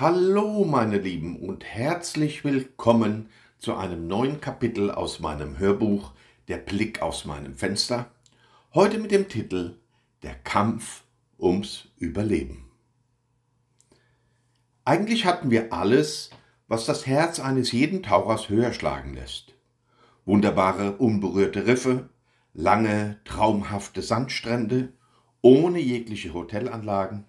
Hallo meine Lieben und herzlich willkommen zu einem neuen Kapitel aus meinem Hörbuch Der Blick aus meinem Fenster, heute mit dem Titel Der Kampf ums Überleben. Eigentlich hatten wir alles, was das Herz eines jeden Tauchers höher schlagen lässt. Wunderbare, unberührte Riffe, lange, traumhafte Sandstrände, ohne jegliche Hotelanlagen,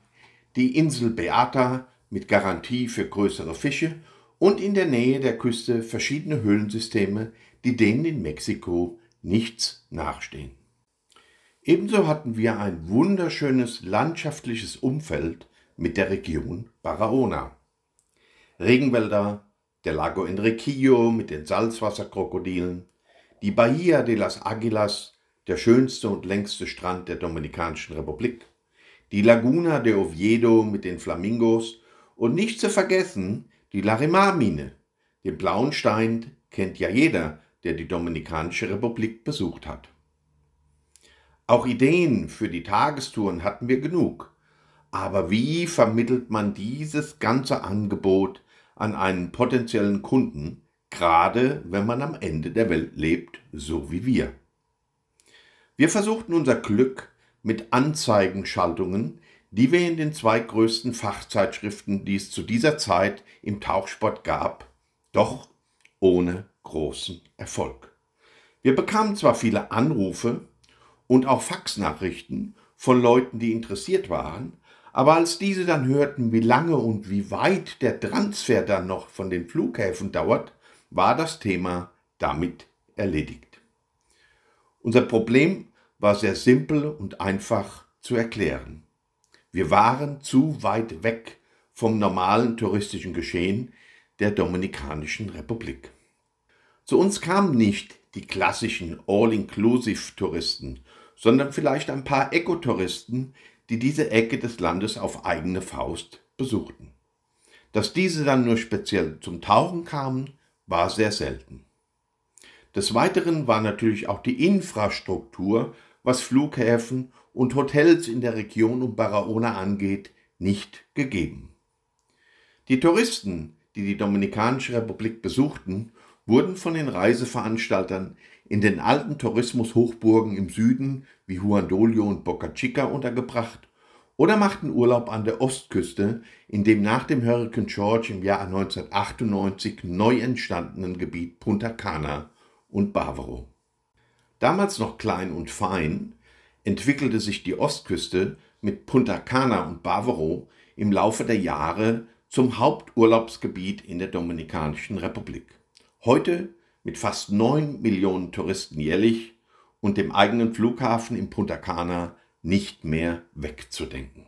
die Insel Beata mit Garantie für größere Fische und in der Nähe der Küste verschiedene Höhlensysteme, die denen in Mexiko nichts nachstehen. Ebenso hatten wir ein wunderschönes landschaftliches Umfeld mit der Region Barahona. Regenwälder, der Lago Enriquillo mit den Salzwasserkrokodilen, die Bahia de las Águilas, der schönste und längste Strand der Dominikanischen Republik, die Laguna de Oviedo mit den Flamingos und nicht zu vergessen die Larimar-Mine. Den blauen Stein kennt ja jeder, der die Dominikanische Republik besucht hat. Auch Ideen für die Tagestouren hatten wir genug. Aber wie vermittelt man dieses ganze Angebot an einen potenziellen Kunden, gerade wenn man am Ende der Welt lebt, so wie wir? Wir versuchten unser Glück mit Anzeigenschaltungen, die wir in den zwei größten Fachzeitschriften, die es zu dieser Zeit im Tauchsport gab, doch ohne großen Erfolg. Wir bekamen zwar viele Anrufe und auch Faxnachrichten von Leuten, die interessiert waren, aber als diese dann hörten, wie lange und wie weit der Transfer dann noch von den Flughäfen dauert, war das Thema damit erledigt. Unser Problem war sehr simpel und einfach zu erklären. Wir waren zu weit weg vom normalen touristischen Geschehen der Dominikanischen Republik. Zu uns kamen nicht die klassischen All-Inclusive-Touristen, sondern vielleicht ein paar Ekotouristen, die diese Ecke des Landes auf eigene Faust besuchten. Dass diese dann nur speziell zum Tauchen kamen, war sehr selten. Des Weiteren war natürlich auch die Infrastruktur, was Flughäfen und Hotels in der Region um Barahona angeht, nicht gegeben. Die Touristen, die die Dominikanische Republik besuchten, wurden von den Reiseveranstaltern in den alten Tourismushochburgen im Süden wie Huandolio und Boca Chica untergebracht oder machten Urlaub an der Ostküste in dem nach dem Hurricane George im Jahr 1998 neu entstandenen Gebiet Punta Cana und Bavaro. Damals noch klein und fein, entwickelte sich die Ostküste mit Punta Cana und Bavaro im Laufe der Jahre zum Haupturlaubsgebiet in der Dominikanischen Republik. Heute mit fast 9 Millionen Touristen jährlich und dem eigenen Flughafen in Punta Cana nicht mehr wegzudenken.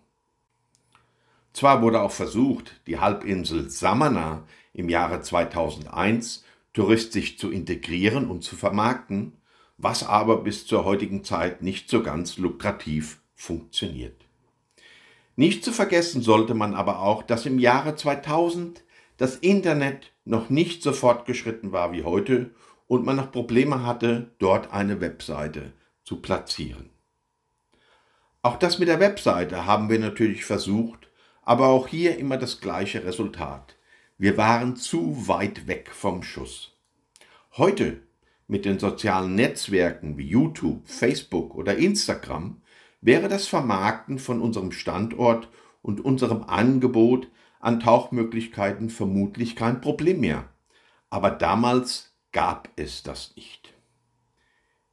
Zwar wurde auch versucht, die Halbinsel Samana im Jahre 2001 touristisch zu integrieren und zu vermarkten, was aber bis zur heutigen Zeit nicht so ganz lukrativ funktioniert. Nicht zu vergessen sollte man aber auch, dass im Jahre 2000 das Internet noch nicht so fortgeschritten war wie heute und man noch Probleme hatte, dort eine Webseite zu platzieren. Auch das mit der Webseite haben wir natürlich versucht, aber auch hier immer das gleiche Resultat. Wir waren zu weit weg vom Schuss. Heute mit den sozialen Netzwerken wie YouTube, Facebook oder Instagram wäre das Vermarkten von unserem Standort und unserem Angebot an Tauchmöglichkeiten vermutlich kein Problem mehr. Aber damals gab es das nicht.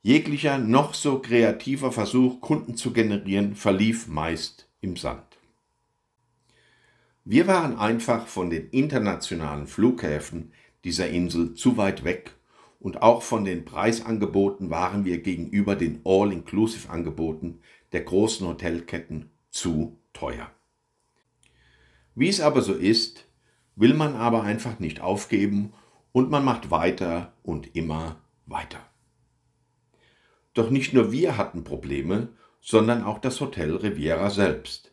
Jeglicher noch so kreativer Versuch, Kunden zu generieren, verlief meist im Sand. Wir waren einfach von den internationalen Flughäfen dieser Insel zu weit weg und auch von den Preisangeboten waren wir gegenüber den All-Inclusive-Angeboten der großen Hotelketten zu teuer. Wie es aber so ist, will man aber einfach nicht aufgeben und man macht weiter und immer weiter. Doch nicht nur wir hatten Probleme, sondern auch das Hotel Riviera selbst.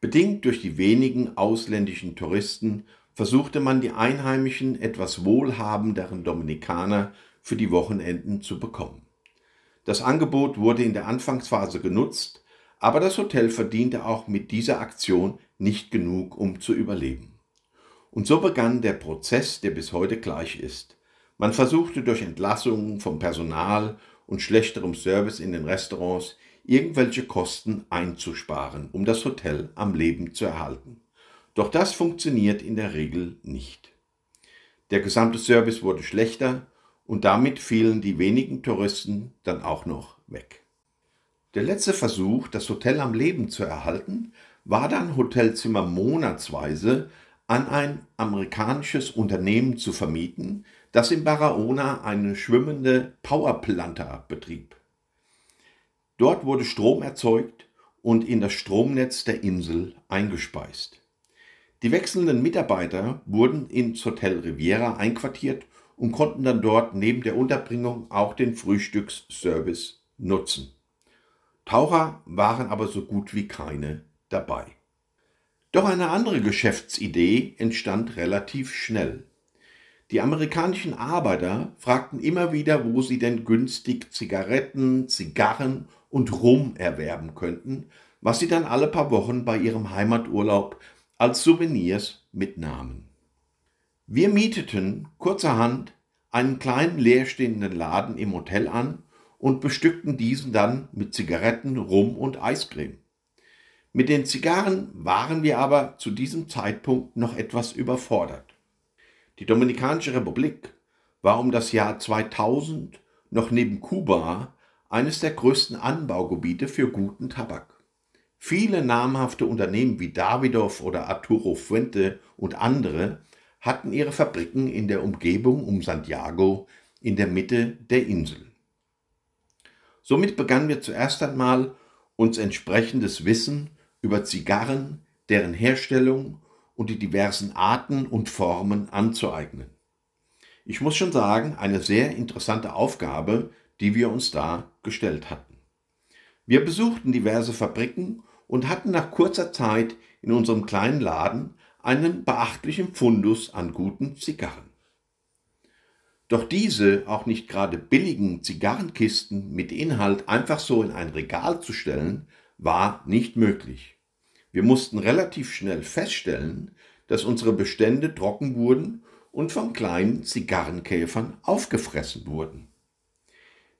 Bedingt durch die wenigen ausländischen Touristen versuchte man die einheimischen, etwas wohlhabenderen Dominikaner für die Wochenenden zu bekommen. Das Angebot wurde in der Anfangsphase genutzt, aber das Hotel verdiente auch mit dieser Aktion nicht genug, um zu überleben. Und so begann der Prozess, der bis heute gleich ist. Man versuchte durch Entlassungen vom Personal und schlechterem Service in den Restaurants irgendwelche Kosten einzusparen, um das Hotel am Leben zu erhalten. Doch das funktioniert in der Regel nicht. Der gesamte Service wurde schlechter und damit fielen die wenigen Touristen dann auch noch weg. Der letzte Versuch, das Hotel am Leben zu erhalten, war dann Hotelzimmer monatsweise an ein amerikanisches Unternehmen zu vermieten, das in Barahona eine schwimmende Powerplanter betrieb. Dort wurde Strom erzeugt und in das Stromnetz der Insel eingespeist. Die wechselnden Mitarbeiter wurden ins Hotel Riviera einquartiert und konnten dann dort neben der Unterbringung auch den Frühstücksservice nutzen. Taucher waren aber so gut wie keine dabei. Doch eine andere Geschäftsidee entstand relativ schnell. Die amerikanischen Arbeiter fragten immer wieder, wo sie denn günstig Zigaretten, Zigarren und Rum erwerben könnten, was sie dann alle paar Wochen bei ihrem Heimaturlaub als Souvenirs mit Namen. Wir mieteten kurzerhand einen kleinen leerstehenden Laden im Hotel an und bestückten diesen dann mit Zigaretten, Rum und Eiscreme. Mit den Zigarren waren wir aber zu diesem Zeitpunkt noch etwas überfordert. Die Dominikanische Republik war um das Jahr 2000 noch neben Kuba eines der größten Anbaugebiete für guten Tabak. Viele namhafte Unternehmen wie Davidoff oder Arturo Fuente und andere hatten ihre Fabriken in der Umgebung um Santiago in der Mitte der Insel. Somit begannen wir zuerst einmal uns entsprechendes Wissen über Zigarren, deren Herstellung und die diversen Arten und Formen anzueignen. Ich muss schon sagen, eine sehr interessante Aufgabe, die wir uns da gestellt hatten. Wir besuchten diverse Fabriken und hatten nach kurzer Zeit in unserem kleinen Laden einen beachtlichen Fundus an guten Zigarren. Doch diese auch nicht gerade billigen Zigarrenkisten mit Inhalt einfach so in ein Regal zu stellen, war nicht möglich. Wir mussten relativ schnell feststellen, dass unsere Bestände trocken wurden und von kleinen Zigarrenkäfern aufgefressen wurden.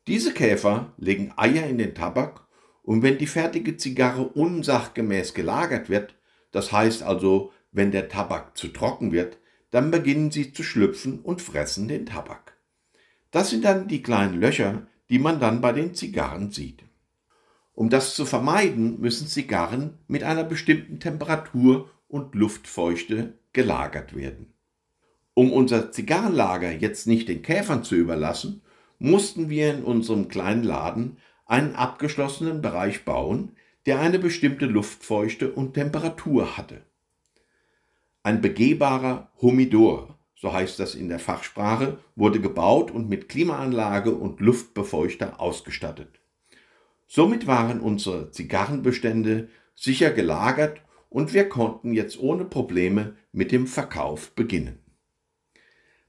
Diese Käfer legen Eier in den Tabak und wenn die fertige Zigarre unsachgemäß gelagert wird, das heißt also, wenn der Tabak zu trocken wird, dann beginnen sie zu schlüpfen und fressen den Tabak. Das sind dann die kleinen Löcher, die man dann bei den Zigarren sieht. Um das zu vermeiden, müssen Zigarren mit einer bestimmten Temperatur und Luftfeuchte gelagert werden. Um unser Zigarrenlager jetzt nicht den Käfern zu überlassen, mussten wir in unserem kleinen Laden einen abgeschlossenen Bereich bauen, der eine bestimmte Luftfeuchte und Temperatur hatte. Ein begehbarer Humidor, so heißt das in der Fachsprache, wurde gebaut und mit Klimaanlage und Luftbefeuchter ausgestattet. Somit waren unsere Zigarrenbestände sicher gelagert und wir konnten jetzt ohne Probleme mit dem Verkauf beginnen.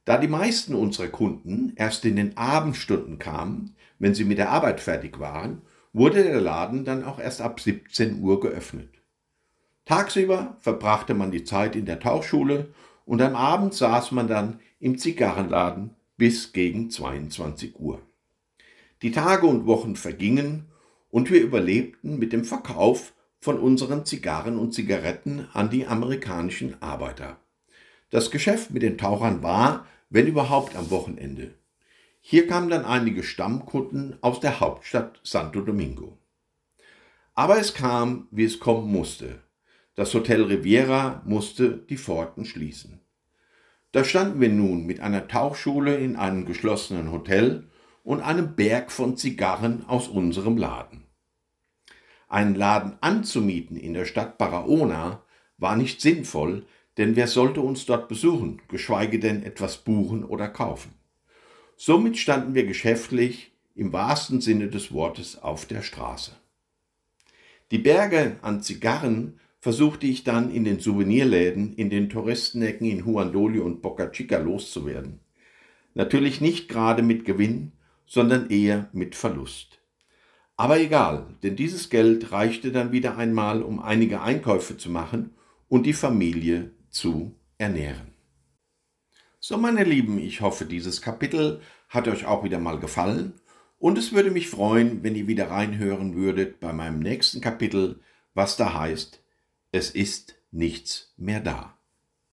Da die meisten unserer Kunden erst in den Abendstunden kamen, wenn sie mit der Arbeit fertig waren, wurde der Laden dann auch erst ab 17 Uhr geöffnet. Tagsüber verbrachte man die Zeit in der Tauchschule und am Abend saß man dann im Zigarrenladen bis gegen 22 Uhr. Die Tage und Wochen vergingen und wir überlebten mit dem Verkauf von unseren Zigarren und Zigaretten an die amerikanischen Arbeiter. Das Geschäft mit den Tauchern war, wenn überhaupt, am Wochenende. Hier kamen dann einige Stammkunden aus der Hauptstadt Santo Domingo. Aber es kam, wie es kommen musste. Das Hotel Riviera musste die Pforten schließen. Da standen wir nun mit einer Tauchschule in einem geschlossenen Hotel und einem Berg von Zigarren aus unserem Laden. Einen Laden anzumieten in der Stadt Barahona war nicht sinnvoll, denn wer sollte uns dort besuchen, geschweige denn etwas buchen oder kaufen? Somit standen wir geschäftlich im wahrsten Sinne des Wortes auf der Straße. Die Berge an Zigarren versuchte ich dann in den Souvenirläden, in den Touristenecken in Huandoli und Boca Chica loszuwerden. Natürlich nicht gerade mit Gewinn, sondern eher mit Verlust. Aber egal, denn dieses Geld reichte dann wieder einmal, um einige Einkäufe zu machen und die Familie zu ernähren. So, meine Lieben, ich hoffe, dieses Kapitel hat euch auch wieder mal gefallen und es würde mich freuen, wenn ihr wieder reinhören würdet bei meinem nächsten Kapitel, was da heißt, es ist nichts mehr da.